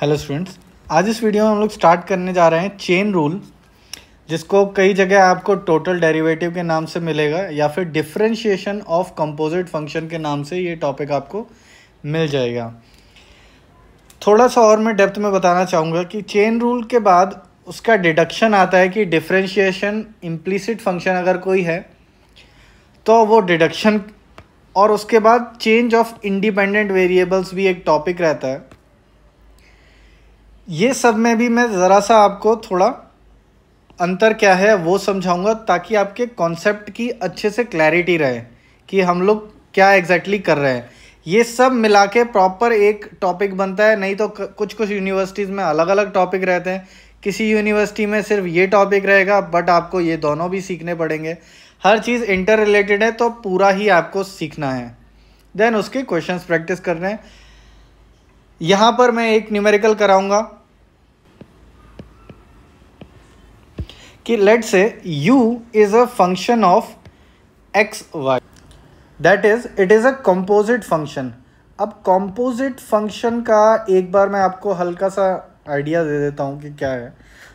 hello students आज इस video में हम लोग स्टार्ट करने जा रहे हैं चेन रूल जिसको कई जगह आपको टोटल डेरिवेटिव के नाम से मिलेगा या फिर डिफरेंशिएशन ऑफ कंपोजिट फंक्शन के नाम से ये टॉपिक आपको मिल जाएगा थोड़ा सा और मैं डेप्थ में बताना चाहूँगा कि चेन रूल के बाद उसका डिडक्शन आता है कि डिफ्रेंशिएशन इम्प्लीसिड फंक्शन अगर कोई है तो वो डिडक्शन और उसके बाद चेंज ऑफ इंडिपेंडेंट वेरिएबल्स भी एक टॉपिक रहता है ये सब में भी मैं ज़रा सा आपको थोड़ा अंतर क्या है वो समझाऊंगा ताकि आपके कॉन्सेप्ट की अच्छे से क्लैरिटी रहे कि हम लोग क्या एग्जैक्टली exactly कर रहे हैं ये सब मिला के प्रॉपर एक टॉपिक बनता है नहीं तो कुछ कुछ यूनिवर्सिटीज़ में अलग अलग टॉपिक रहते हैं किसी यूनिवर्सिटी में सिर्फ ये टॉपिक रहेगा बट आपको ये दोनों भी सीखने पड़ेंगे हर चीज़ इंटर रिलेटेड है तो पूरा ही आपको सीखना है देन उसके क्वेश्चंस प्रैक्टिस कर रहे हैं यहां पर मैं एक न्यूमेरिकल कराऊंगा कि let say u is a function of X Y that is it is a composite function अब कॉम्पोजिट फंक्शन का एक बार मैं आपको हल्का सा आइडिया दे देता हूं कि क्या है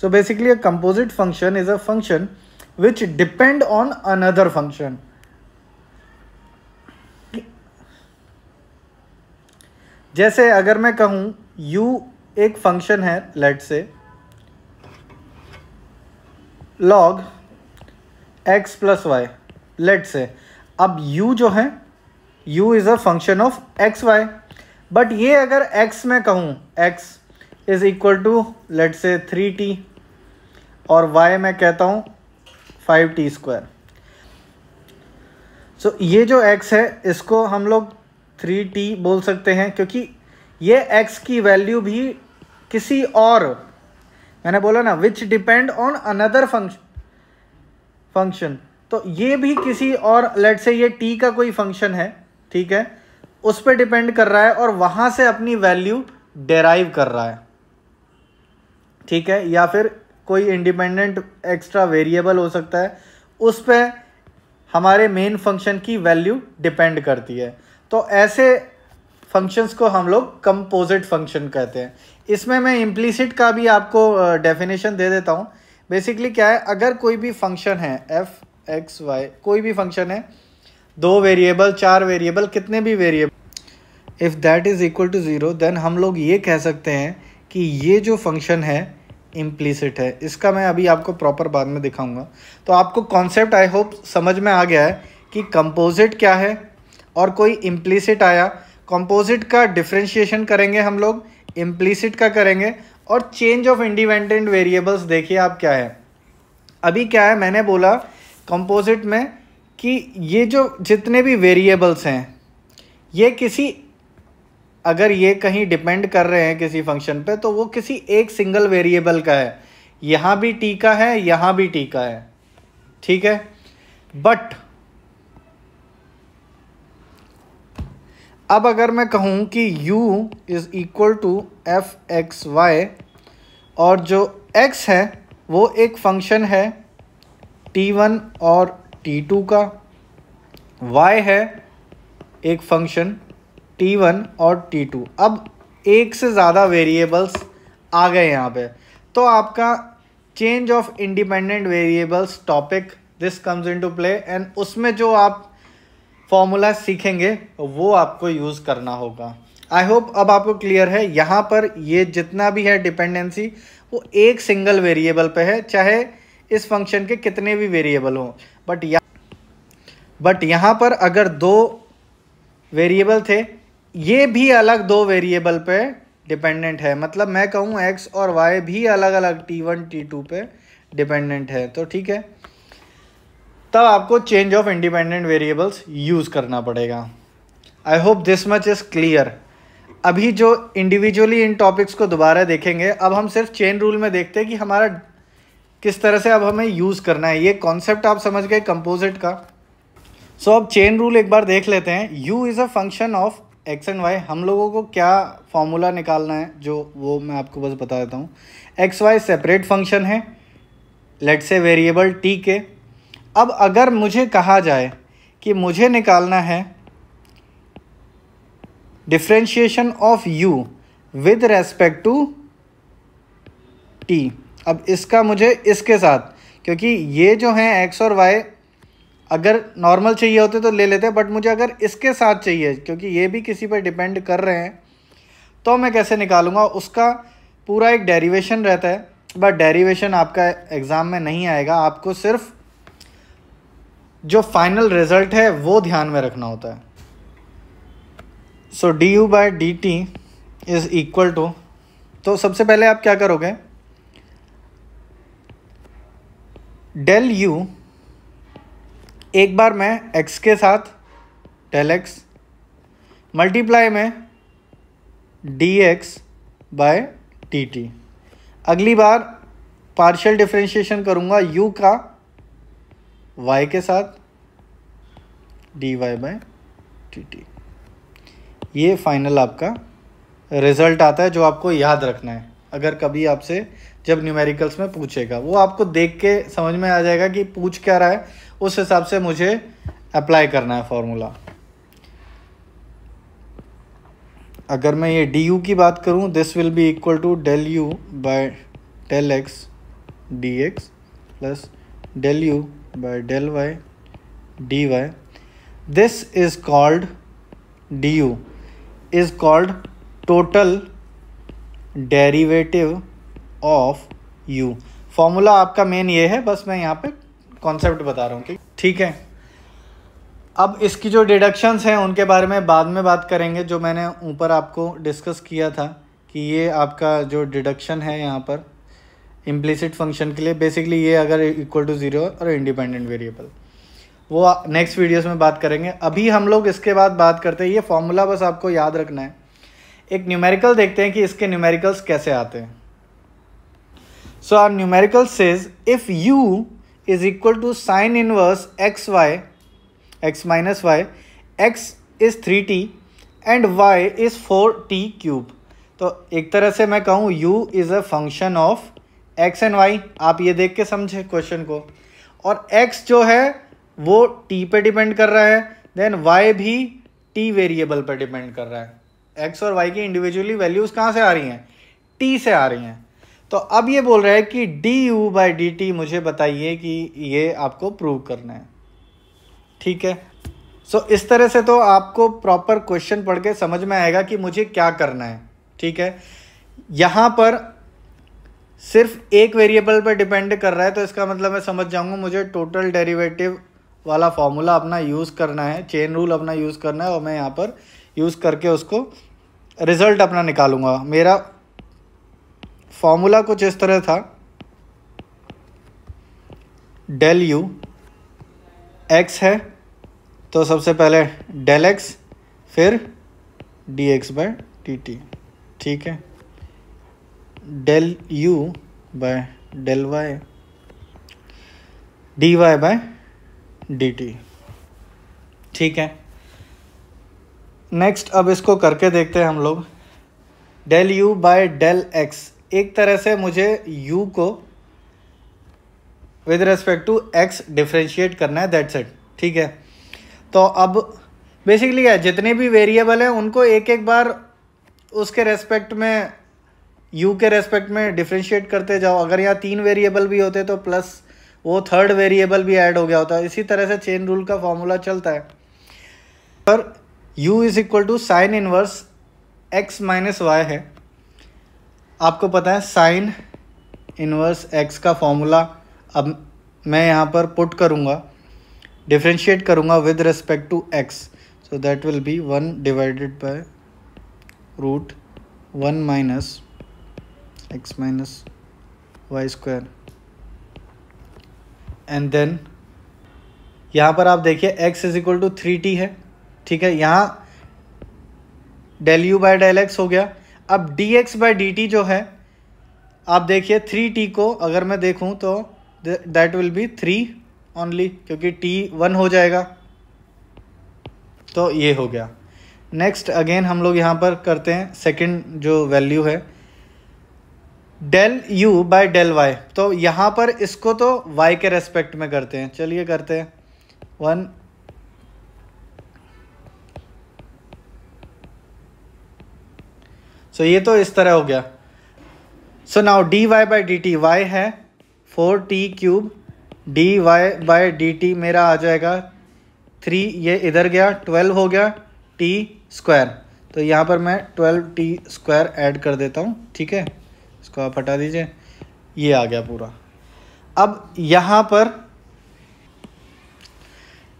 so basically a composite function is a function which depend on another function जैसे अगर मैं कहूँ u एक फंक्शन है let say log x plus Y let say अब u जो है u is a function of X Y but ये अगर x में कहूँ x is equal to let say three T और y मैं कहता हूँ फाइव टी स्क्वायर सो ये जो x है इसको हम लोग थ्री टी बोल सकते हैं क्योंकि ये एक्स की वैल्यू भी किसी और मैंने बोला ना which depend on another function function तो ये भी किसी और लेट से ये टी का कोई फंक्शन है ठीक है उस पर डिपेंड कर रहा है और वहां से अपनी वैल्यू डेराइव कर रहा है ठीक है या फिर कोई इंडिपेंडेंट एक्स्ट्रा वेरिएबल हो सकता है उस पर हमारे मेन फंक्शन की वैल्यू डिपेंड करती है तो ऐसे फंक्शंस को हम लोग कंपोजिट फंक्शन कहते हैं इसमें मैं इम्प्लीसिट का भी आपको डेफिनेशन दे देता हूँ बेसिकली क्या है अगर कोई भी फंक्शन है एफ एक्स वाई कोई भी फंक्शन है दो वेरिएबल चार वेरिएबल कितने भी variable if that is equal to zero then हम लोग ये कह सकते हैं कि ये जो फंक्शन है इम्प्लीसिट है इसका मैं अभी आपको प्रॉपर बाद में दिखाऊंगा तो आपको कॉन्सेप्ट आई होप समझ में आ गया है कि कंपोजिट क्या है और कोई इम्प्लीसिट आया कंपोजिट का डिफ्रेंशिएशन करेंगे हम लोग इम्प्लीसिट का करेंगे और चेंज ऑफ इंडिपेंडेंट वेरिएबल्स देखिए आप क्या है अभी क्या है मैंने बोला कंपोजिट में कि ये जो जितने भी वेरिएबल्स हैं ये किसी अगर ये कहीं डिपेंड कर रहे हैं किसी फंक्शन पे तो वो किसी एक सिंगल वेरिएबल का है यहाँ भी टीका है यहाँ भी टीका है ठीक है बट अब अगर मैं कहूँ कि u is equal to F X Y और जो x है वो एक फंक्शन है t1 और t2 का y है एक फंक्शन t1 और t2 अब एक से ज़्यादा वेरिएबल्स आ गए यहाँ पे तो आपका change of independent variables topic this comes into play and उसमें जो आप फॉर्मूला सीखेंगे वो आपको यूज़ करना होगा आई होप अब आपको क्लियर है यहाँ पर ये जितना भी है डिपेंडेंसी वो एक सिंगल वेरिएबल पे है चाहे इस फंक्शन के कितने भी वेरिएबल हों बट या बट यहाँ पर अगर दो वेरिएबल थे ये भी अलग दो वेरिएबल पे डिपेंडेंट है मतलब मैं कहूँ एक्स और वाई भी अलग अलग टी वन टी टू पे डिपेंडेंट है तो ठीक है तब आपको change of independent variables use करना पड़ेगा I hope this much is clear अभी जो इंडिविजुअली इन टॉपिक्स को दोबारा देखेंगे अब हम सिर्फ चेन रूल में देखते हैं कि हमारा किस तरह से अब हमें यूज़ करना है ये कॉन्सेप्ट आप समझ गए कंपोजिट का सो so, अब चेन रूल एक बार देख लेते हैं U is a function of X and Y हम लोगों को क्या फॉर्मूला निकालना है जो वो मैं आपको बस बता देता हूँ एक्स वाई सेपरेट फंक्शन है लेट से वेरिएबल टी के अब अगर मुझे कहा जाए कि मुझे निकालना है differentiation of U with respect to T अब इसका मुझे इसके साथ क्योंकि ये जो हैं एक्स और वाई अगर नॉर्मल चाहिए होते तो ले लेते बट मुझे अगर इसके साथ चाहिए क्योंकि ये भी किसी पर डिपेंड कर रहे हैं तो मैं कैसे निकालूंगा उसका पूरा एक डेरिवेशन रहता है बट डेरिवेशन आपका एग्ज़ाम में नहीं आएगा आपको सिर्फ़ जो फाइनल रिजल्ट है वो ध्यान में रखना होता है so D U by D T is equal to तो सबसे पहले आप क्या करोगे डेल यू एक बार मैं एक्स के साथ डेल एक्स मल्टीप्लाई में D X by T T अगली बार पार्शियल डिफ्रेंशिएशन करूँगा यू का वाई के साथ D Y by T T ये फाइनल आपका रिजल्ट आता है जो आपको याद रखना है अगर कभी आपसे जब न्यूमेरिकल्स में पूछेगा वो आपको देख के समझ में आ जाएगा कि पूछ क्या रहा है उस हिसाब से मुझे अप्लाई करना है फॉर्मूला अगर मैं ये डी यू की बात करूँ this will be equal to del U by del X D X plus del U by del y dy this is called du is called total derivative of u formula आपका main ये है बस मैं यहाँ पे concept बता रहा हूँ कि ठीक है अब इसकी जो डिडक्शंस हैं उनके बारे में बाद में बात करेंगे जो मैंने ऊपर आपको डिस्कस किया था कि ये आपका जो डिडक्शन है यहाँ पर इम्प्लिसिट फंक्शन के लिए बेसिकली ये अगर इक्वल टू ज़ीरो और इंडिपेंडेंट वेरिएबल वो नेक्स्ट वीडियोस में बात करेंगे अभी हम लोग इसके बाद बात करते हैं ये फॉर्मूला बस आपको याद रखना है एक न्यूमेरिकल देखते हैं कि इसके न्यूमेरिकल्स कैसे आते हैं so our numerical says if U is equal to sine inverse X Y X minus Y X is three T and Y is four T cube तो एक तरह से मैं कहूँ U is a function of X and Y आप ये देख के समझे क्वेश्चन को और एक्स जो है वो टी पे डिपेंड कर रहा है देन वाई भी टी वेरिएबल पर डिपेंड कर रहा है एक्स और वाई की इंडिविजुअली वैल्यूज कहाँ से आ रही हैं टी से आ रही हैं तो अब ये बोल रहा है कि D U by D T मुझे बताइए कि ये आपको प्रूव करना है ठीक है सो so, इस तरह से तो आपको प्रॉपर क्वेश्चन पढ़ के समझ में आएगा कि मुझे क्या करना है ठीक है यहाँ पर सिर्फ एक वेरिएबल पर डिपेंड कर रहा है तो इसका मतलब मैं समझ जाऊंगा मुझे टोटल डेरिवेटिव वाला फॉर्मूला अपना यूज़ करना है चेन रूल अपना यूज़ करना है और मैं यहाँ पर यूज़ करके उसको रिज़ल्ट अपना निकालूंगा मेरा फॉर्मूला कुछ इस तरह था डेल यू एक्स है तो सबसे पहले डेल एक्स फिर D X by T T ठीक है del U by del Y D Y by D T ठीक है नेक्स्ट अब इसको करके देखते हैं हम लोग del U by del X एक तरह से मुझे u को with respect to x differentiate करना है दैट्स इट ठीक है तो अब बेसिकली क्या जितने भी वेरिएबल हैं उनको एक एक बार उसके रेस्पेक्ट में यू के रेस्पेक्ट में डिफ्रेंशिएट करते जाओ अगर यहाँ तीन वेरिएबल भी होते तो प्लस वो थर्ड वेरिएबल भी ऐड हो गया होता इसी तरह से चेन रूल का फॉर्मूला चलता है पर u is equal to sine inverse x minus Y है आपको पता है साइन इनवर्स x का फॉर्मूला अब मैं यहाँ पर पुट करूँगा डिफ्रेंशिएट करूँगा with respect to x so that will be one divided by root one minus x minus y square and then यहाँ पर आप देखिए x is equal to three T है ठीक है यहाँ del U by del X हो गया अब D X by D T जो है आप देखिए थ्री टी को अगर मैं देखूँ तो that will be three only क्योंकि टी वन हो जाएगा तो ये हो गया नेक्स्ट अगेन हम लोग यहाँ पर करते हैं सेकेंड जो वैल्यू है del U by del Y तो यहाँ पर इसको तो वाई के रेस्पेक्ट में करते हैं चलिए करते हैं वन सो so, ये तो इस तरह हो गया so now D Y by D T Y है four T cube D Y by D T मेरा आ जाएगा थ्री ये इधर गया ट्वेल्व हो गया टी स्क्वायर तो यहाँ पर मैं ट्वेल्व टी स्क्वायर ऐड कर देता हूँ ठीक है इसको आप हटा दीजिए ये आ गया पूरा अब यहाँ पर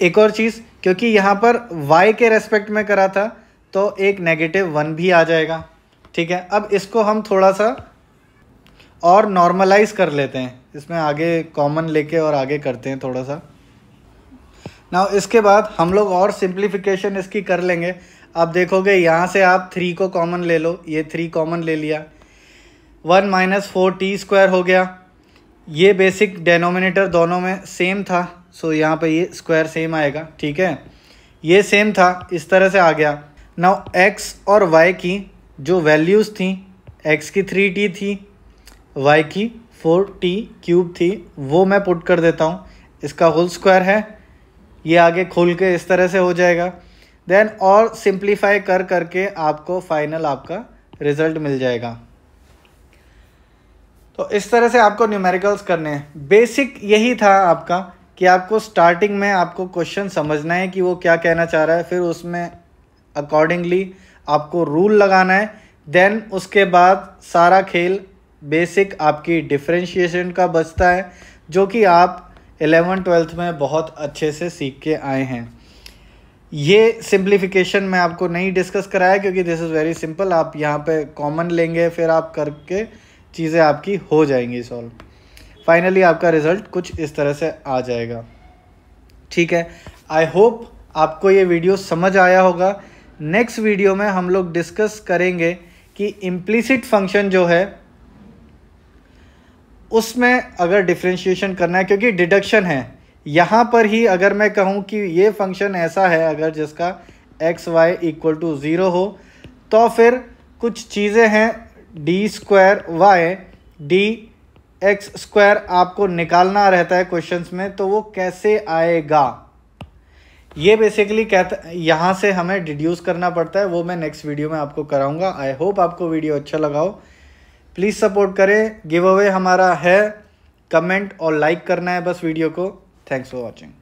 एक और चीज़ क्योंकि यहाँ पर y के रेस्पेक्ट में करा था तो एक नेगेटिव वन भी आ जाएगा ठीक है अब इसको हम थोड़ा सा और नॉर्मलाइज कर लेते हैं इसमें आगे कॉमन लेके और आगे करते हैं थोड़ा सा ना इसके बाद हम लोग और सिंप्लीफिकेशन इसकी कर लेंगे आप देखोगे यहाँ से आप थ्री को कॉमन ले लो ये थ्री कॉमन ले लिया one minus four T square हो गया ये बेसिक डेनोमिनेटर दोनों में सेम था सो so, यहाँ पे ये स्क्वायर सेम आएगा ठीक है ये सेम था इस तरह से आ गया नाउ एक्स और वाई की जो वैल्यूज़ थी एक्स की थ्री टी थी वाई की फोर टी क्यूब थी वो मैं पुट कर देता हूँ इसका होल स्क्वायर है ये आगे खोल के इस तरह से हो जाएगा देन और सिंप्लीफाई कर करके आपको फाइनल आपका रिज़ल्ट मिल जाएगा तो इस तरह से आपको न्यूमेरिकल्स करने हैं बेसिक यही था आपका कि आपको स्टार्टिंग में आपको क्वेश्चन समझना है कि वो क्या कहना चाह रहा है फिर उसमें अकॉर्डिंगली आपको रूल लगाना है देन उसके बाद सारा खेल बेसिक आपकी डिफ्रेंशिएशन का बचता है जो कि आप एलेवन ट्वेल्थ में बहुत अच्छे से सीख के आए हैं ये सिंप्लीफिकेशन मैं आपको नहीं डिस्कस कराया क्योंकि दिस इज़ वेरी सिंपल आप यहाँ पे कॉमन लेंगे फिर आप करके चीज़ें आपकी हो जाएंगी सॉल्व फाइनली आपका रिज़ल्ट कुछ इस तरह से आ जाएगा ठीक है आई होप आपको ये वीडियो समझ आया होगा नेक्स्ट वीडियो में हम लोग डिस्कस करेंगे कि इम्प्लिसिट फंक्शन जो है उसमें अगर डिफ्रेंशिएशन करना है क्योंकि डिडक्शन है यहाँ पर ही अगर मैं कहूँ कि ये फंक्शन ऐसा है अगर जिसका X Y equal to zero हो तो फिर कुछ चीज़ें हैं D square Y D X square आपको निकालना रहता है क्वेश्चंस में तो वो कैसे आएगा ये बेसिकली कहता यहाँ से हमें डिड्यूस करना पड़ता है वो मैं नेक्स्ट वीडियो में आपको कराऊंगा आई होप आपको वीडियो अच्छा लगाओ प्लीज़ सपोर्ट करें गिव अवे हमारा है कमेंट और लाइक करना है बस वीडियो को थैंक्स फॉर वॉचिंग